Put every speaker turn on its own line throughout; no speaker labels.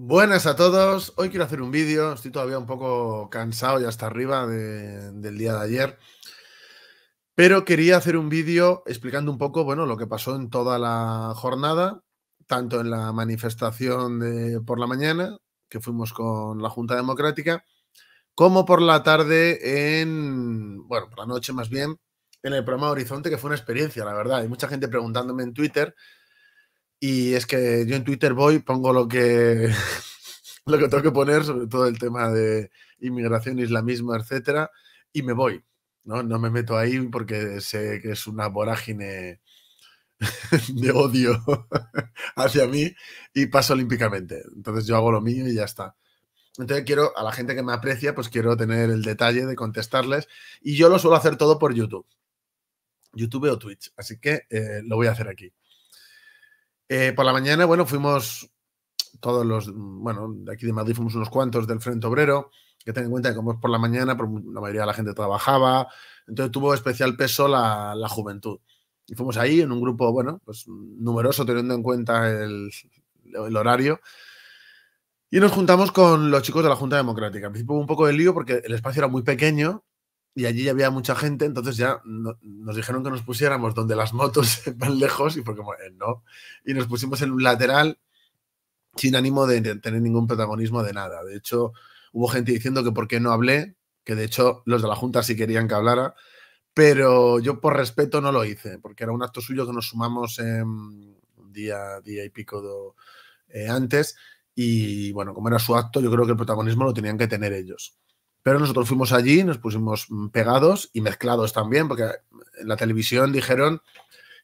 Buenas a todos, hoy quiero hacer un vídeo, estoy todavía un poco cansado y hasta arriba del día de ayer, pero quería hacer un vídeo explicando un poco bueno, lo que pasó en toda la jornada, tanto en la manifestación de, por la mañana, que fuimos con la Junta Democrática, como por la tarde en, bueno, por la noche más bien, en el programa Horizonte, que fue una experiencia, la verdad. Hay mucha gente preguntándome en Twitter y es que yo en Twitter voy, pongo lo que, lo que tengo que poner, sobre todo el tema de inmigración, islamismo, etcétera, y me voy. ¿no? no me meto ahí porque sé que es una vorágine de odio hacia mí y paso olímpicamente. Entonces yo hago lo mío y ya está. Entonces quiero, a la gente que me aprecia, pues quiero tener el detalle de contestarles. Y yo lo suelo hacer todo por YouTube. YouTube o Twitch. Así que eh, lo voy a hacer aquí. Eh, por la mañana, bueno, fuimos todos los, mm, bueno, de aquí de Madrid fuimos unos cuantos del Frente Obrero, que tengan en cuenta que como es por la mañana, pues, mm, la mayoría de la gente trabajaba, entonces tuvo especial peso la, la juventud. Y fuimos ahí en un grupo, bueno, pues mm, numeroso, teniendo en cuenta el, el horario. Y nos juntamos con los chicos de la Junta Democrática. Al principio hubo un poco de lío porque el espacio era muy pequeño y allí ya había mucha gente, entonces ya nos dijeron que nos pusiéramos donde las motos van lejos y fue como, eh, no. Y nos pusimos en un lateral sin ánimo de tener ningún protagonismo de nada. De hecho, hubo gente diciendo que por qué no hablé, que de hecho los de la Junta sí querían que hablara, pero yo por respeto no lo hice, porque era un acto suyo que nos sumamos en día, día y pico eh, antes y bueno, como era su acto, yo creo que el protagonismo lo tenían que tener ellos. Pero nosotros fuimos allí, nos pusimos mm, pegados y mezclados también, porque en la televisión dijeron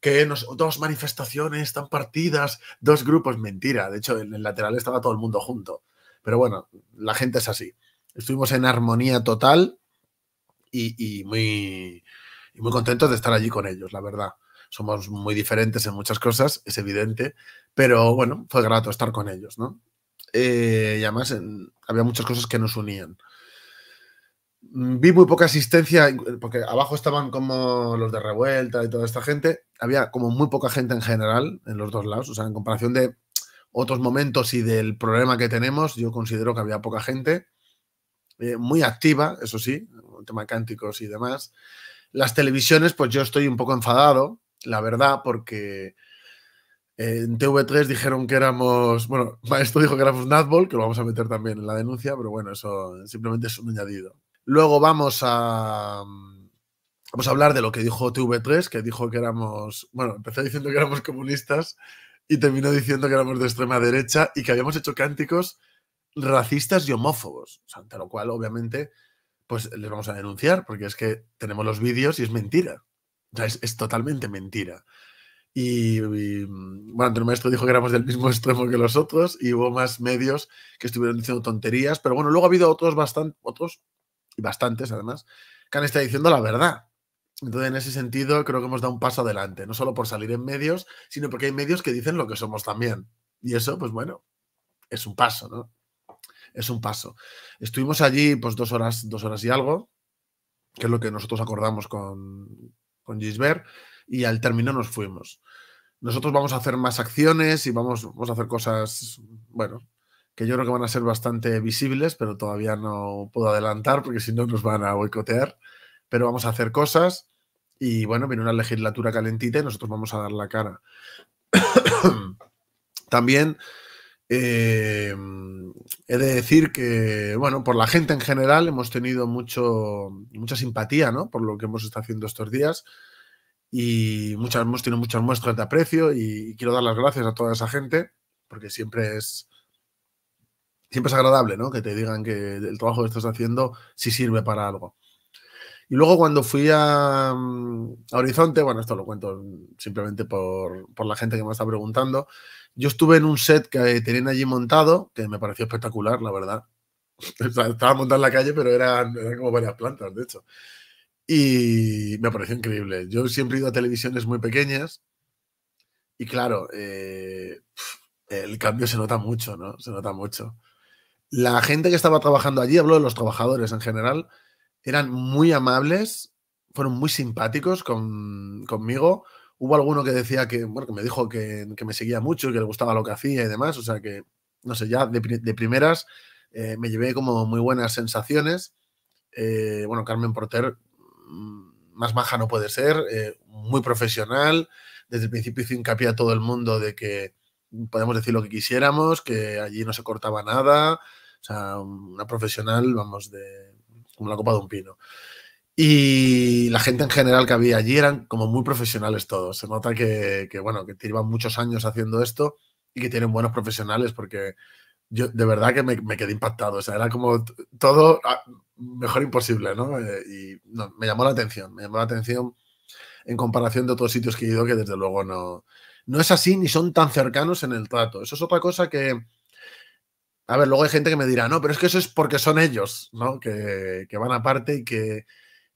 que nos, dos manifestaciones están partidas, dos grupos, mentira. De hecho, en el lateral estaba todo el mundo junto. Pero bueno, la gente es así. Estuvimos en armonía total y, y muy, muy contentos de estar allí con ellos, la verdad. Somos muy diferentes en muchas cosas, es evidente, pero bueno, fue grato estar con ellos, ¿no? Eh, y además había muchas cosas que nos unían. Mm, vi muy poca asistencia, eh, porque abajo estaban como los de revuelta y toda esta gente. Había como muy poca gente en general en los dos lados. O sea, en comparación de otros momentos y del problema que tenemos, yo considero que había poca gente. Eh, muy activa, eso sí, el tema cánticos y demás. Las televisiones, pues yo estoy un poco enfadado, la verdad, porque eh, en TV3 dijeron que éramos, bueno, Maestro dijo que éramos Nazbol, que lo vamos a meter también en la denuncia, pero bueno, eso simplemente es un añadido. Luego vamos a, vamos a hablar de lo que dijo TV3, que dijo que éramos, bueno, empezó diciendo que éramos comunistas y terminó diciendo que éramos de extrema derecha y que habíamos hecho cánticos racistas y homófobos. O sea, ante lo cual, obviamente, pues les vamos a denunciar, porque es que tenemos los vídeos y es mentira. O sea, es, totalmente mentira. Y, y, bueno, Antonio Maestro dijo que éramos del mismo extremo que los otros y hubo más medios que estuvieron diciendo tonterías, pero bueno, luego ha habido otros bastante, otros y bastantes además, que han estado diciendo la verdad. Entonces, en ese sentido, creo que hemos dado un paso adelante, no solo por salir en medios, sino porque hay medios que dicen lo que somos también. Y eso, pues bueno, es un paso, ¿no? Es un paso. Estuvimos allí, pues dos horas, dos horas y algo, que es lo que nosotros acordamos con, con Gisbert, y al término nos fuimos. Nosotros vamos a hacer más acciones y vamos, vamos a hacer cosas, bueno, que yo creo que van a ser bastante visibles, pero todavía no puedo adelantar porque si no nos van a boicotear. Pero vamos a hacer cosas y bueno, viene una legislatura calentita y nosotros vamos a dar la cara. También eh, he de decir que, bueno, por la gente en general hemos tenido mucho, mucha simpatía, ¿no? Por lo que hemos estado haciendo estos días y muchas, hemos tenido muchas muestras de aprecio y quiero dar las gracias a toda esa gente porque siempre es, siempre es agradable, ¿no? Que te digan que el trabajo que estás haciendo sí sirve para algo. Y luego cuando fui a, mm, Horizonte, bueno, esto lo cuento simplemente por, la gente que me está preguntando, yo estuve en un set que tenían allí montado, que me pareció espectacular, la verdad. Estaba montado en la calle, pero eran, como varias plantas, de hecho. Y me pareció increíble. Yo siempre he ido a televisiones muy pequeñas y claro, eh, el cambio se nota mucho, ¿no? Se nota mucho la gente que estaba trabajando allí, hablo de los trabajadores en general, eran muy amables, fueron muy simpáticos conmigo. Hubo alguno que decía que, bueno, me dijo que, me seguía mucho, que le gustaba lo que hacía y demás. O sea que, no sé, ya de, primeras eh, me llevé como muy buenas sensaciones. Eh, bueno, Carmen Porter, mm, más maja no puede ser, eh, muy profesional. Desde el principio hizo hincapié a todo el mundo de que podemos decir lo que quisiéramos, que allí no se cortaba nada, o sea, una profesional, vamos, de como la copa de un pino. Y la gente en general que había allí eran como muy profesionales todos. Se nota que, que bueno, que llevan muchos años haciendo esto y que tienen buenos profesionales porque yo de verdad que me, me quedé impactado. O sea, era como todo ah, mejor imposible, ¿no? Eh, y me llamó la atención, me llamó la atención en comparación de otros sitios que he ido que desde luego no, no es así ni son tan cercanos en el trato. Eso es otra cosa que... A ver, luego hay gente que me dirá, no, pero es que eso es porque son ellos, ¿no? Que, van aparte y que,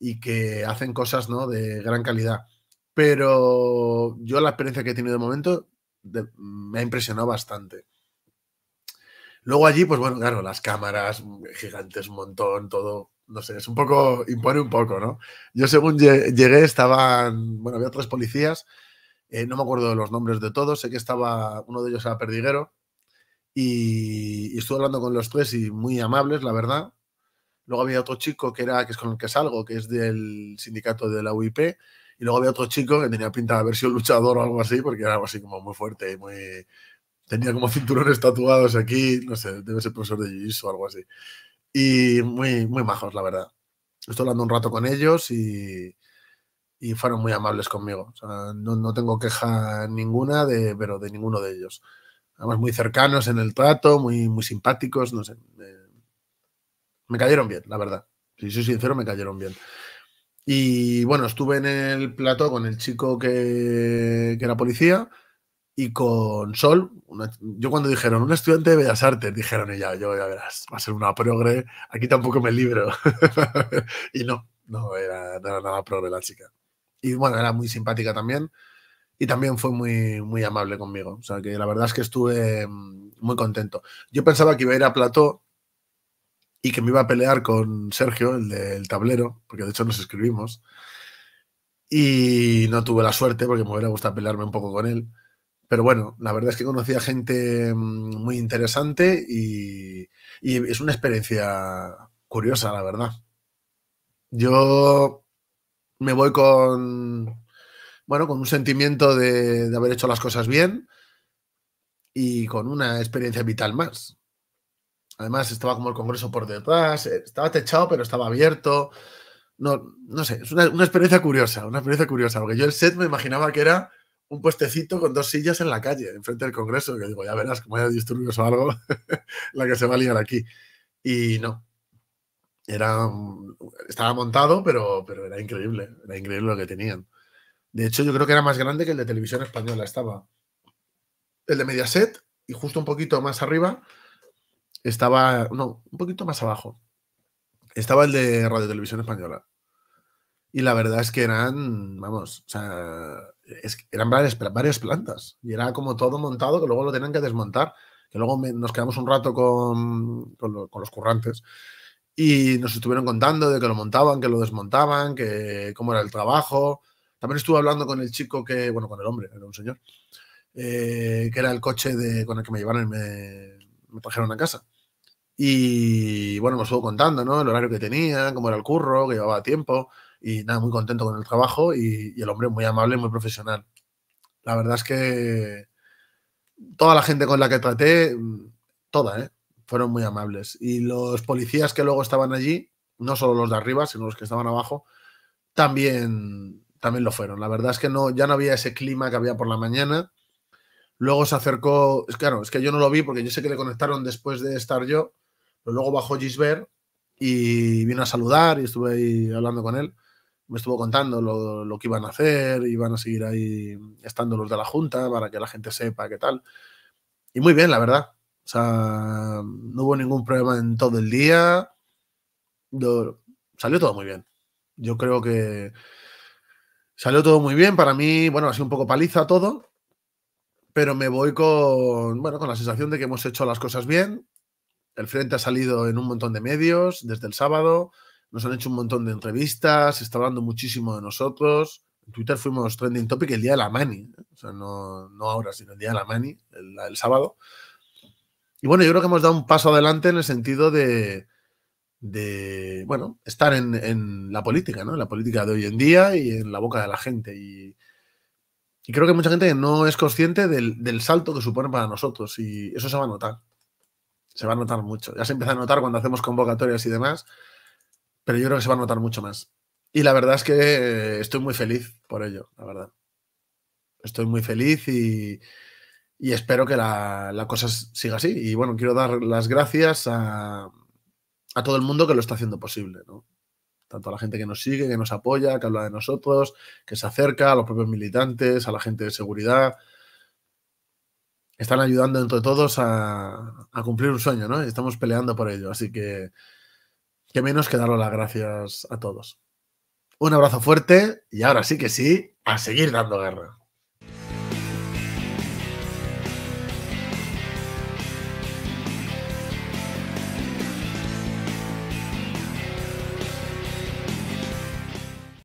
y que hacen cosas, ¿no? De gran calidad. Pero yo la experiencia que he tenido de momento me ha impresionado bastante. Luego allí, pues bueno, claro, las cámaras mm, gigantes, un montón, todo, no sé, es un poco, impone un poco, ¿no? Yo según llegué estaban, bueno, había tres policías eh, no me acuerdo de los nombres de todos, sé que estaba uno de ellos era Perdiguero y, y, estuve hablando con los tres y muy amables, la verdad. Luego había otro chico que era que es con el que salgo, que es del sindicato de la UIP, y luego había otro chico que tenía pinta de haber sido luchador o algo así, porque era algo así como muy fuerte y muy tenía como cinturones tatuados aquí, no sé, debe ser profesor de jiu o algo así. Y muy muy majos, la verdad. Estoy hablando un rato con ellos y, y fueron muy amables conmigo. no, no, tengo queja ninguna, de, pero de ninguno de ellos. Además, muy cercanos en el trato, muy, muy simpáticos, no sé. Me, cayeron bien, la verdad. Si soy sincero, me cayeron bien. Y bueno, estuve en el plato con el chico que, que era policía y con Sol. yo cuando dijeron un estudiante de Bellas Artes, dijeron ella, yo ya verás, va a ser una progre, aquí tampoco me libro. y no, era, no era nada progre la chica y bueno, era muy simpática también y también fue muy, muy amable conmigo. O sea que la verdad es que estuve mm, muy contento. Yo pensaba que iba a ir a Plató y que me iba a pelear con Sergio, el del tablero, porque de hecho nos escribimos. Y no tuve la suerte porque me hubiera gustado pelearme un poco con él. Pero bueno, la verdad es que conocí a gente mm, muy interesante y es una experiencia curiosa, la verdad. Yo me voy con, bueno, con un sentimiento de, haber hecho las cosas bien y con una experiencia vital más. Además, estaba como el Congreso por detrás, eh, estaba techado, pero estaba abierto. No, no sé, es una, experiencia curiosa, una experiencia curiosa, porque yo el set me imaginaba que era un puestecito con dos sillas en la calle, enfrente del Congreso, que digo, ya verás, como haya disturbios o algo, la que se va a liar aquí. Y no, era, estaba montado, pero, pero era increíble, era increíble lo que tenían. De hecho, yo creo que era más grande que el de televisión española, estaba el de Mediaset y justo un poquito más arriba estaba, no, un poquito más abajo, estaba el de Radio Televisión Española. Y la verdad es que eran, vamos, o sea, eran varias, varias, plantas. Y era como todo montado que luego lo tenían que desmontar. Que luego nos quedamos un rato con, con los currantes y nos estuvieron contando de que lo montaban, que lo desmontaban, que cómo era el trabajo. También estuve hablando con el chico que, bueno, con el hombre, era un señor, eh, que era el coche de, con el que me llevaron y me, trajeron a casa. Y bueno, me estuvo contando, ¿no? El horario que tenía, cómo era el curro, que llevaba tiempo. Y nada, muy contento con el trabajo y, el hombre muy amable, muy profesional. La verdad es que toda la gente con la que traté, mm, toda, ¿eh? fueron muy amables. Y los policías que luego estaban allí, no solo los de arriba, sino los que estaban abajo, también, también lo fueron. La verdad es que no, ya no había ese clima que había por la mañana. Luego se acercó, claro, es que yo no lo vi porque yo sé que le conectaron después de estar yo, pero luego bajó Gisbert y vino a saludar y estuve ahí hablando con él. Me estuvo contando lo, lo que iban a hacer, iban a seguir ahí estando los de la Junta para que la gente sepa qué tal. Y muy bien, la verdad. O sea, no hubo ningún problema en todo el día. salió todo muy bien. Yo creo que salió todo muy bien. Para mí, bueno, ha sido un poco paliza todo, pero me voy con, bueno, con la sensación de que hemos hecho las cosas bien. El Frente ha salido en un montón de medios desde el sábado. Nos han hecho un montón de entrevistas, se está hablando muchísimo de nosotros. En Twitter fuimos trending topic el día de la mani. ¿eh? O sea, no, ahora, sino el día de la mani, el sábado. Y bueno, yo creo que hemos dado un paso adelante en el sentido de, bueno, estar en, la política, ¿no? En la política de hoy en día y en la boca de la gente. Y, creo que mucha gente no es consciente del, del, salto que supone para nosotros y eso se va a notar. Se va a notar mucho. Ya se empieza a notar cuando hacemos convocatorias y demás, pero yo creo que se va a notar mucho más. Y la verdad es que eh, estoy muy feliz por ello, la verdad. Estoy muy feliz y, y espero que la, cosa siga así. Y bueno, quiero dar las gracias a, todo el mundo que lo está haciendo posible, ¿no? Tanto a la gente que nos sigue, que nos apoya, que habla de nosotros, que se acerca, a los propios militantes, a la gente de seguridad. Están ayudando entre todos a, cumplir un sueño, ¿no? Y estamos peleando por ello. Así que, qué menos que daros las gracias a todos. Un abrazo fuerte y ahora sí que sí, a seguir dando guerra.